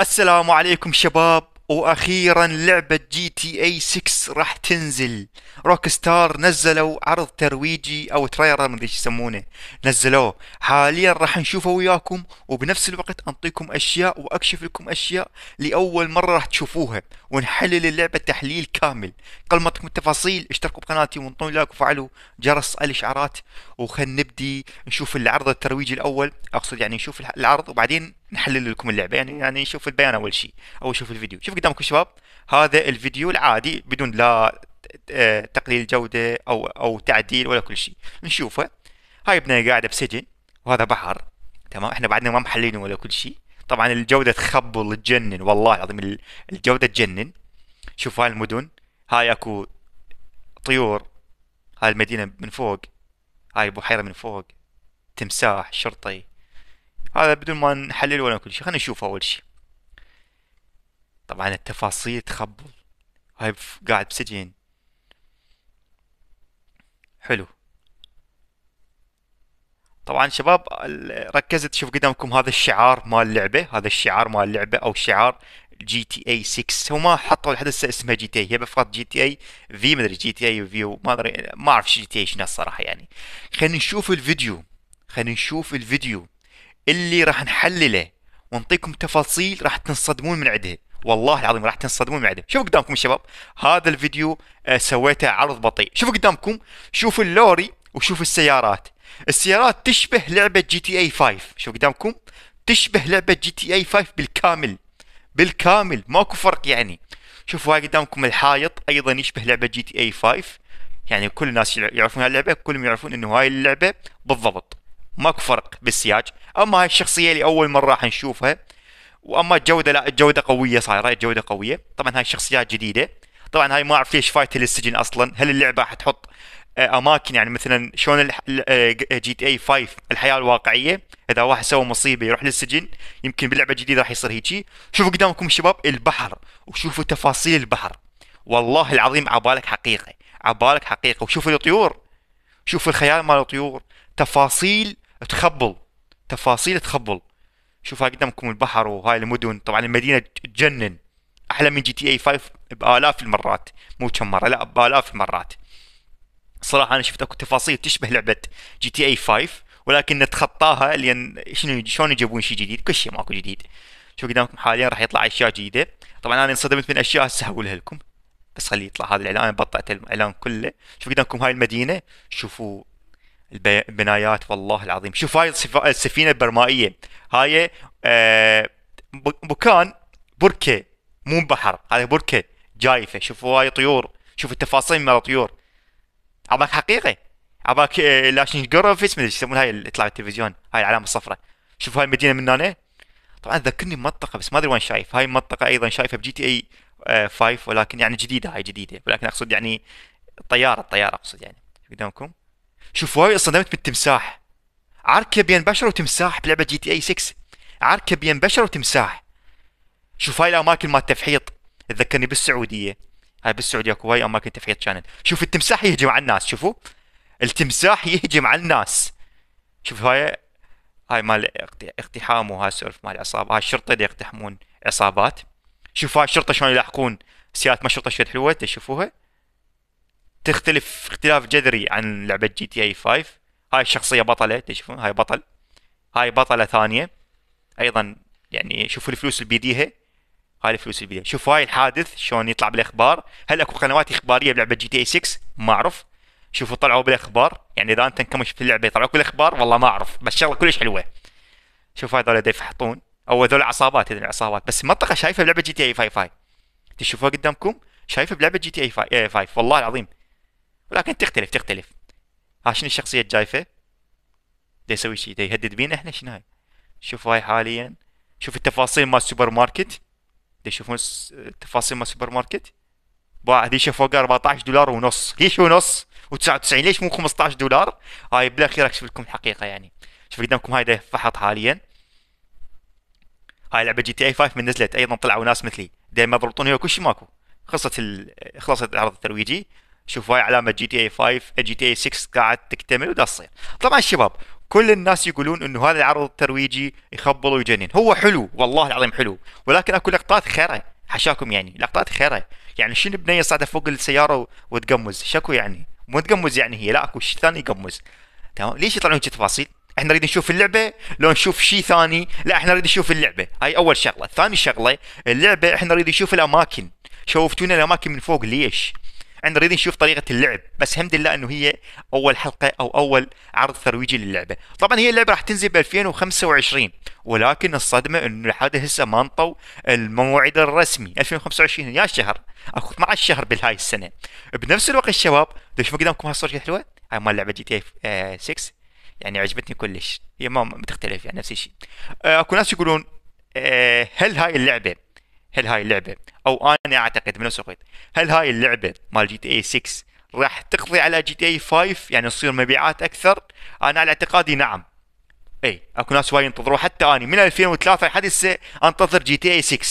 السلام عليكم شباب واخيرا لعبة جي تي اي 6 راح تنزل روك ستار نزلوا عرض ترويجي او تراير مدري ايش يسمونه نزلوه حاليا راح نشوفه وياكم وبنفس الوقت انطيكم اشياء واكشف لكم اشياء لاول مرة راح تشوفوها ونحلل اللعبة تحليل كامل قبل ما اعطيكم التفاصيل اشتركوا بقناتي وانطوني لايك وفعلوا جرس الاشعارات وخل نبدي نشوف العرض الترويجي الاول اقصد يعني نشوف العرض وبعدين نحلل لكم اللعبه يعني يعني نشوف البيان اول شيء او نشوف الفيديو شوف قدامكم شباب هذا الفيديو العادي بدون لا آه، تقليل جوده او او تعديل ولا كل شيء نشوفه هاي ابنه قاعده بسجن وهذا بحر تمام احنا بعدنا ما محللين ولا كل شيء طبعا الجوده تخبل تجنن والله العظيم الجوده تجنن شوف هاي المدن هاي اكو طيور هاي المدينه من فوق هاي بحيره من فوق تمساح شرطي هذا بدون ما نحلل ولا كل شيء خلينا نشوف اول شيء طبعا التفاصيل تخبل هاي قاعد بسجن حلو طبعا شباب ركزت شوف قدامكم هذا الشعار مال اللعبه هذا الشعار مال اللعبه او شعار جي تي اي 6 هو ما حطوا لحد هسه اسمها جي تي اي هي فقط جي تي اي في ما ادري جي تي اي فيو ما ادري ما اعرف جي تي اي شنو الصراحه يعني خلينا نشوف الفيديو خلينا نشوف الفيديو اللي راح نحلله ونعطيكم تفاصيل راح تنصدمون من عده والله العظيم راح تنصدمون من عده شوفوا قدامكم الشباب هذا الفيديو آه، سويته عرض بطيء شوفوا قدامكم شوفوا اللوري وشوفوا السيارات السيارات تشبه لعبة جي تي اي 5 شوفوا قدامكم تشبه لعبة جي تي اي 5 بالكامل بالكامل ماكو فرق يعني شوفوا هاي قدامكم الحائط ايضا يشبه لعبة جي تي اي 5 يعني كل الناس يعرفون هاللعبة كلهم يعرفون انه هاي اللعبة بالضبط ماكو فرق بالسياج اما هاي الشخصيه اللي اول مره راح نشوفها واما الجوده لا الجوده قويه صايره الجوده قويه طبعا هاي الشخصيات جديده طبعا هاي ما اعرف ليش فايته للسجن اصلا هل اللعبه راح تحط آه، اماكن يعني مثلا شلون آه، آه، جي تي اي 5 الحياه الواقعيه اذا واحد سوى مصيبه يروح للسجن يمكن باللعبه الجديده راح يصير هيجي شوفوا قدامكم شباب البحر وشوفوا تفاصيل البحر والله العظيم عبالك حقيقه عبالك حقيقه وشوفوا الطيور شوفوا الخيال مال الطيور تفاصيل تخبل تفاصيل تخبل شوفها قدامكم البحر وهاي المدن طبعا المدينه تجنن احلى من جي تي اي 5 بالاف المرات مو كم مره لا بالاف المرات صراحه انا شفت اكو تفاصيل تشبه لعبه جي تي اي 5 ولكن نتخطاها لان شنو شلون يجيبون شيء جديد كل شيء ماكو جديد شوف قدامكم حاليا راح يطلع اشياء جديده طبعا انا انصدمت من اشياء هسه اقولها لكم بس خلي يطلع هذا الاعلان بطأت الاعلان كله شوف قدامكم هاي المدينه شوفوا البنايات والله العظيم شوف هاي السفينه البرمائيه هاي آه مكان بركه مو بحر هذا بركه جايفه شوفوا هاي طيور شوف التفاصيل مال الطيور عباك حقيقه عباك آه لاشين جرافيس مدري يسمون هاي اللي تطلع بالتلفزيون هاي العلامه الصفراء شوف هاي المدينه من هنا طبعا ذكرني بمنطقه بس ما ادري وين شايف هاي المنطقه ايضا شايفها بجي تي اي 5 آه، ولكن يعني جديده هاي جديده ولكن اقصد يعني الطياره الطياره اقصد يعني قدامكم شوف وايد اصطدمت بالتمساح عركه بين بشر وتمساح بلعبه جي تي اي 6 عركه بين بشر وتمساح شوف هاي الاماكن مال التفحيط تذكرني بالسعوديه هاي بالسعوديه اكو هاي اماكن تفحيط كانت شوف التمساح يهجم على الناس شوفوا التمساح يهجم على الناس شوف هاي هاي مال اقتحام وهاي السولف مال عصابه هاي الشرطه اللي يقتحمون عصابات شوف هاي الشرطه شلون يلاحقون سياره ما الشرطه شد حلوه تشوفوها تختلف اختلاف جذري عن لعبه جي تي اي 5 هاي الشخصيه بطله تشوفون هاي بطل هاي بطله ثانيه ايضا يعني شوفوا الفلوس اللي بيديها هاي الفلوس اللي بيديها شوفوا هاي الحادث شلون يطلع بالاخبار هل اكو قنوات اخباريه بلعبه جي تي اي 6 ما اعرف شوفوا طلعوا بالاخبار يعني اذا انت كم شفت اللعبه طلعوا بالاخبار والله ما اعرف بس شغله كلش حلوه شوف هذول يفحطون يحطون او هذول عصابات هذول عصابات بس المنطقه شايفه بلعبه جي تي اي 5 هاي تشوفوها قدامكم شايفه بلعبه جي تي اي 5 والله العظيم ولكن تختلف تختلف ها شنو الشخصية الجايفة دا يسوي شيء دا يهدد بينا احنا شنو هاي شوف هاي حاليا شوف التفاصيل مال السوبر ماركت دا يشوفون التفاصيل مال السوبر ماركت باع هذيشه فوق 14 دولار ونص ليش ونص و99 ليش مو 15 دولار هاي بالاخير اكشف لكم الحقيقة يعني شوف قدامكم هاي دا فحط حاليا هاي لعبة جي تي اي 5 من نزلت ايضا طلعوا ناس مثلي دائما يضبطون هي كل شيء ماكو خلصت ال... خلصت العرض الترويجي شوف هاي علامه جي تي اي 5 جي تي اي 6 قاعد تكتمل ودا تصير طبعا شباب كل الناس يقولون انه هذا العرض الترويجي يخبل ويجنن هو حلو والله العظيم حلو ولكن اكو لقطات خيره حشاكم يعني لقطات خيره يعني شنو بنيه صعده فوق السياره وتقمز شكو يعني مو تقمز يعني هي لا اكو شيء ثاني يقمز تمام ليش يطلعون تفاصيل احنا نريد نشوف اللعبه لو نشوف شيء ثاني لا احنا نريد نشوف اللعبه هاي اول شغله ثاني شغله اللعبه احنا نريد نشوف الاماكن شوفتونا الاماكن من فوق ليش احنا نريد نشوف طريقه اللعب بس الحمد لله انه هي اول حلقه او اول عرض ترويجي للعبه طبعا هي اللعبه راح تنزل ب 2025 ولكن الصدمه انه لحد هسه ما انطوا الموعد الرسمي 2025 يا شهر اكو 12 شهر بالهاي السنه بنفس الوقت الشباب ما قدامكم هالصوره حلوه هاي مال لعبه جي تي اف إيه 6 آه، يعني عجبتني كلش هي ما بتختلف يعني نفس الشيء آه، اكو ناس يقولون آه، هل هاي اللعبه هل هاي اللعبه او انا اعتقد بنفس الوقت هل هاي اللعبه مال جي تي اي 6 راح تقضي على جي تي اي 5 يعني تصير مبيعات اكثر انا على اعتقادي نعم اي اكو ناس وايد ينتظروا حتى اني من 2003 لحد هسه انتظر جي تي اي 6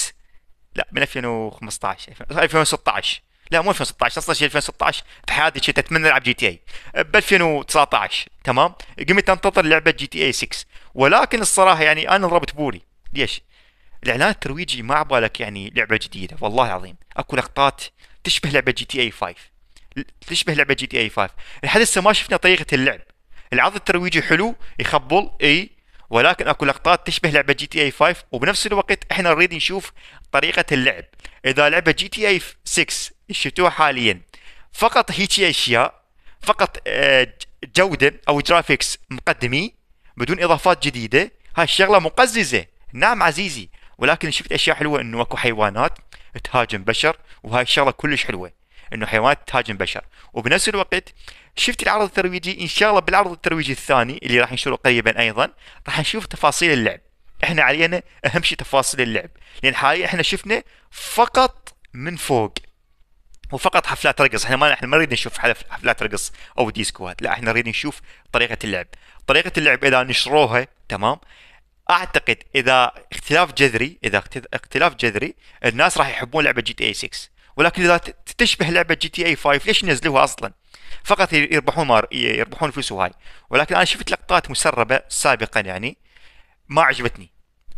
لا من 2015 2016 لا مو 2016 اصلا شيء 2016 بحياتي كنت اتمنى العب جي تي اي ب 2019 تمام قمت انتظر لعبه جي تي اي 6 ولكن الصراحه يعني انا ضربت بوري ليش؟ الاعلان الترويجي ما عبالك يعني لعبه جديده والله العظيم اكو لقطات تشبه لعبه جي تي اي 5 تشبه لعبه جي تي اي 5 لحد هسه ما شفنا طريقه اللعب العرض الترويجي حلو يخبل اي ولكن اكو لقطات تشبه لعبه جي تي اي 5 وبنفس الوقت احنا نريد نشوف طريقه اللعب اذا لعبه جي تي اي 6 شفتوها حاليا فقط هيك اشياء فقط آه، جوده او جرافيكس مقدمي بدون اضافات جديده هاي الشغله مقززه نعم عزيزي ولكن شفت اشياء حلوه انه اكو حيوانات تهاجم بشر وهاي الشغله كلش حلوه انه حيوانات تهاجم بشر وبنفس الوقت شفت العرض الترويجي ان شاء الله بالعرض الترويجي الثاني اللي راح ينشره قريبا ايضا راح نشوف تفاصيل اللعب احنا علينا اهم شيء تفاصيل اللعب لان حاليا احنا شفنا فقط من فوق وفقط حفلات رقص احنا ما احنا ما نريد نشوف حفلات رقص او ديسكوات لا احنا نريد نشوف طريقه اللعب طريقه اللعب اذا نشروها تمام اعتقد اذا اختلاف جذري اذا اختلاف جذري الناس راح يحبون لعبه جي تي اي 6 ولكن اذا تشبه لعبه جي تي اي 5 ليش ينزلوها اصلا؟ فقط يربحون مار يربحون فلوس وهاي ولكن انا شفت لقطات مسربه سابقا يعني ما عجبتني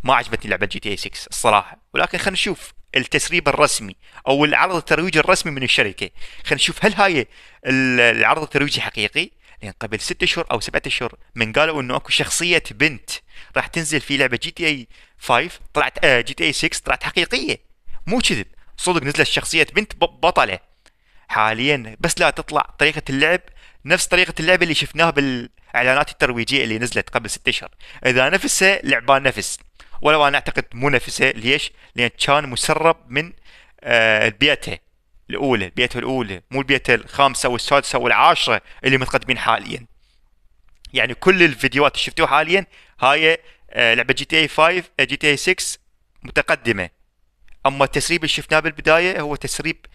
ما عجبتني لعبه جي تي اي 6 الصراحه ولكن خلينا نشوف التسريب الرسمي او العرض الترويجي الرسمي من الشركه خلينا نشوف هل هاي العرض الترويجي حقيقي لان يعني قبل ست اشهر او سبعة اشهر من قالوا انه اكو شخصيه بنت راح تنزل في لعبه جي تي اي 5 طلعت آه جي تي اي 6 طلعت حقيقيه مو كذب صدق نزلت شخصيه بنت بطله حاليا بس لا تطلع طريقه اللعب نفس طريقه اللعب اللي شفناها بالاعلانات الترويجيه اللي نزلت قبل ست اشهر اذا نفسها لعبه نفس ولو انا اعتقد مو نفسها ليش؟ لان كان مسرب من آه بيئتها الاولى البيئه الاولى مو البيئه الخامسه والسادسه والعاشره اللي متقدمين حاليا يعني كل الفيديوهات اللي شفتوها حاليا هاي آه، لعبه جي تي اي 5 آه، جي تي اي 6 متقدمه اما التسريب اللي شفناه بالبدايه هو تسريب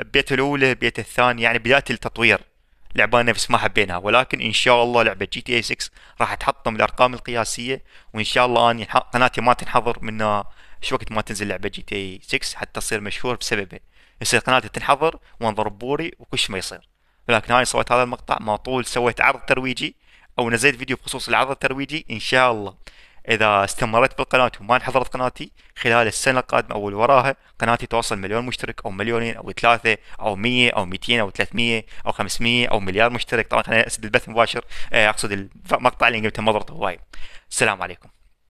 بيت الاولى بيت الثاني يعني بدايه التطوير لعبه نفس ما حبيناها ولكن ان شاء الله لعبه جي تي اي 6 راح تحطم الارقام القياسيه وان شاء الله اني قناتي ما تنحظر منها شو وقت ما تنزل لعبه جي تي اي 6 حتى تصير مشهور بسببه يصير قناتي تنحظر وانظر بوري وكل ما يصير لكن هاي سويت هذا المقطع ما طول سويت عرض ترويجي او نزلت فيديو بخصوص العرض الترويجي ان شاء الله اذا استمرت بالقناه وما انحضرت قناتي خلال السنه القادمه او اللي وراها قناتي توصل مليون مشترك او مليونين او ثلاثه او 100 او 200 او 300 او 500 او مليار مشترك طبعا خليني اسد البث مباشر آه، اقصد المقطع اللي قلته مضرته هواي السلام عليكم